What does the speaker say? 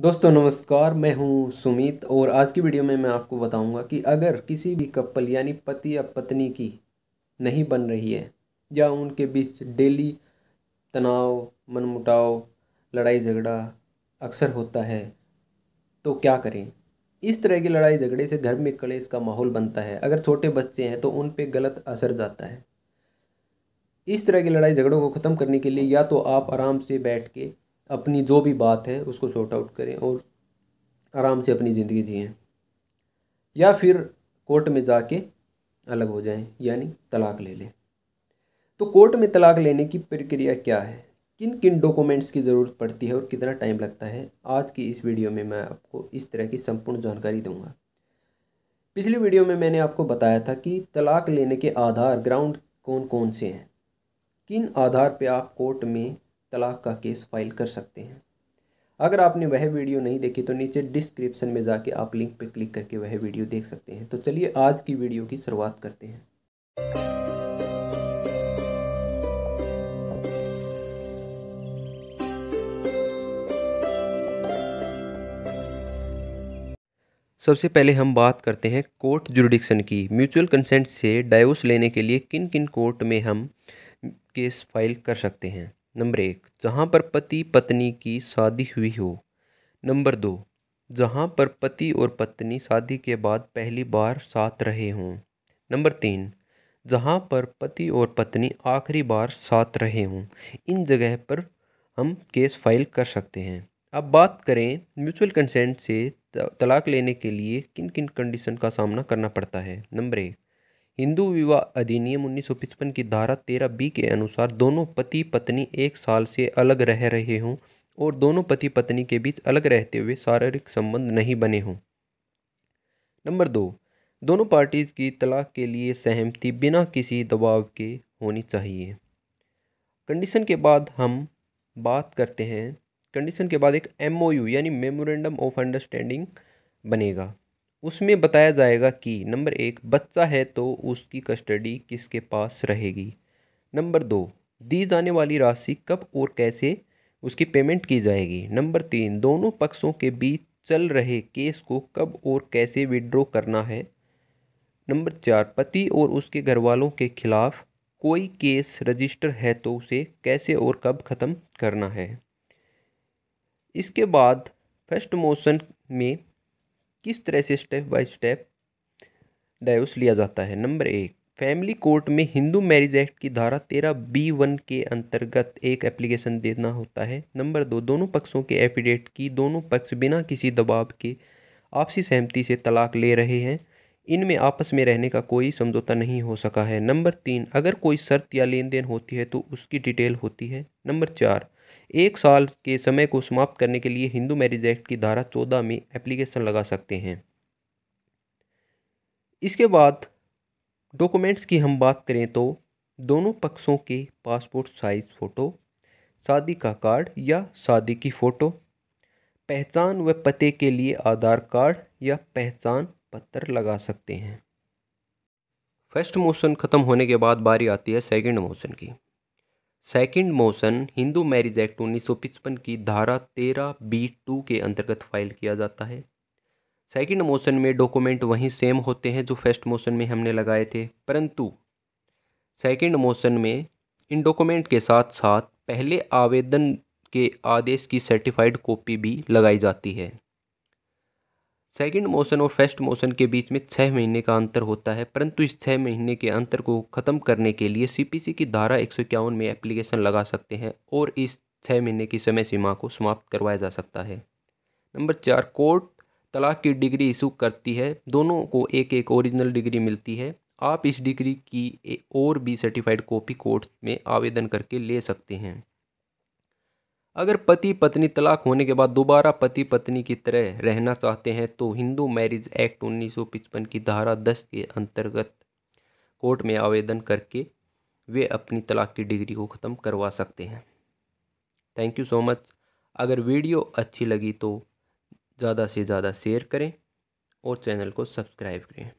दोस्तों नमस्कार मैं हूं सुमित और आज की वीडियो में मैं आपको बताऊंगा कि अगर किसी भी कपल यानी पति या पत्नी की नहीं बन रही है या उनके बीच डेली तनाव मनमुटाव लड़ाई झगड़ा अक्सर होता है तो क्या करें इस तरह की लड़ाई झगड़े से घर में कलेश का माहौल बनता है अगर छोटे बच्चे हैं तो उन पर गलत असर जाता है इस तरह की लड़ाई झगड़ों को ख़त्म करने के लिए या तो आप आराम से बैठ के अपनी जो भी बात है उसको शॉर्ट आउट करें और आराम से अपनी ज़िंदगी जिएँ या फिर कोर्ट में जाके अलग हो जाएं यानी तलाक ले लें तो कोर्ट में तलाक लेने की प्रक्रिया क्या है किन किन डॉक्यूमेंट्स की ज़रूरत पड़ती है और कितना टाइम लगता है आज की इस वीडियो में मैं आपको इस तरह की संपूर्ण जानकारी दूंगा पिछली वीडियो में मैंने आपको बताया था कि तलाक लेने के आधार ग्राउंड कौन कौन से हैं किन आधार पर आप कोर्ट में तलाक का केस फाइल कर सकते हैं अगर आपने वह वीडियो नहीं देखी तो नीचे डिस्क्रिप्शन में जाके आप लिंक पर क्लिक करके वह वीडियो देख सकते हैं तो चलिए आज की वीडियो की शुरुआत करते हैं सबसे पहले हम बात करते हैं कोर्ट जुडिक्शन की म्यूचुअल कंसेंट से डाइवोर्स लेने के लिए किन किन कोर्ट में हम केस फाइल कर सकते हैं नंबर एक जहाँ पर पति पत्नी की शादी हुई हो नंबर दो जहाँ पर पति और पत्नी शादी के बाद पहली बार साथ रहे हों नंबर तीन जहाँ पर पति और पत्नी आखिरी बार साथ रहे हों इन जगह पर हम केस फाइल कर सकते हैं अब बात करें म्यूचुअल कंसेंट से तलाक लेने के लिए किन किन कंडीशन का सामना करना पड़ता है नंबर एक हिंदू विवाह अधिनियम उन्नीस की धारा तेरह बी के अनुसार दोनों पति पत्नी एक साल से अलग रह रहे हों और दोनों पति पत्नी के बीच अलग रहते हुए शारीरिक संबंध नहीं बने हों नंबर दो दोनों पार्टीज की तलाक के लिए सहमति बिना किसी दबाव के होनी चाहिए कंडीशन के बाद हम बात करते हैं कंडीशन के बाद एक एमओयू यानी मेमोरेंडम ऑफ अंडरस्टैंडिंग बनेगा उसमें बताया जाएगा कि नंबर एक बच्चा है तो उसकी कस्टडी किसके पास रहेगी नंबर दो दी जाने वाली राशि कब और कैसे उसकी पेमेंट की जाएगी नंबर तीन दोनों पक्षों के बीच चल रहे केस को कब और कैसे विड्रॉ करना है नंबर चार पति और उसके घर वालों के खिलाफ कोई केस रजिस्टर है तो उसे कैसे और कब ख़त्म करना है इसके बाद फर्स्ट मोशन में किस तरह से स्टेप बाय स्टेप डायवर्स लिया जाता है नंबर एक फैमिली कोर्ट में हिंदू मैरिज एक्ट की धारा तेरह बी वन के अंतर्गत एक एप्लीकेशन देना होता है नंबर दो दोनों पक्षों के एफिडेट की दोनों पक्ष बिना किसी दबाव के आपसी सहमति से तलाक ले रहे हैं इनमें आपस में रहने का कोई समझौता नहीं हो सका है नंबर तीन अगर कोई शर्त या लेन देन होती है तो उसकी डिटेल होती है नंबर चार एक साल के समय को समाप्त करने के लिए हिंदू मैरिज एक्ट की धारा चौदह में एप्लीकेशन लगा सकते हैं इसके बाद डॉक्यूमेंट्स की हम बात करें तो दोनों पक्षों के पासपोर्ट साइज़ फ़ोटो शादी का कार्ड या शादी की फ़ोटो पहचान व पते के लिए आधार कार्ड या पहचान पत्र लगा सकते हैं फर्स्ट मोशन ख़त्म होने के बाद बारी आती है सेकंड मोशन की second motion Hindu marriage act उन्नीस की धारा तेरह बी टू के अंतर्गत फाइल किया जाता है सेकंड मोशन में डॉक्यूमेंट वहीं सेम होते हैं जो फर्स्ट मोशन में हमने लगाए थे परंतु सेकंड मोशन में इन डॉक्यूमेंट के साथ साथ पहले आवेदन के आदेश की सर्टिफाइड कॉपी भी लगाई जाती है सेकेंड मोशन और फर्स्ट मोशन के बीच में छः महीने का अंतर होता है परंतु इस छः महीने के अंतर को ख़त्म करने के लिए सीपीसी की धारा एक में एप्लीकेशन लगा सकते हैं और इस छः महीने की समय सीमा को समाप्त करवाया जा सकता है नंबर चार कोर्ट तलाक की डिग्री इशू करती है दोनों को एक एक ओरिजिनल डिग्री मिलती है आप इस डिग्री की और भी सर्टिफाइड कॉपी कोर्ट में आवेदन करके ले सकते हैं अगर पति पत्नी तलाक होने के बाद दोबारा पति पत्नी की तरह रहना चाहते हैं तो हिंदू मैरिज एक्ट 1955 की धारा 10 के अंतर्गत कोर्ट में आवेदन करके वे अपनी तलाक की डिग्री को ख़त्म करवा सकते हैं थैंक यू सो मच अगर वीडियो अच्छी लगी तो ज़्यादा से ज़्यादा शेयर करें और चैनल को सब्सक्राइब करें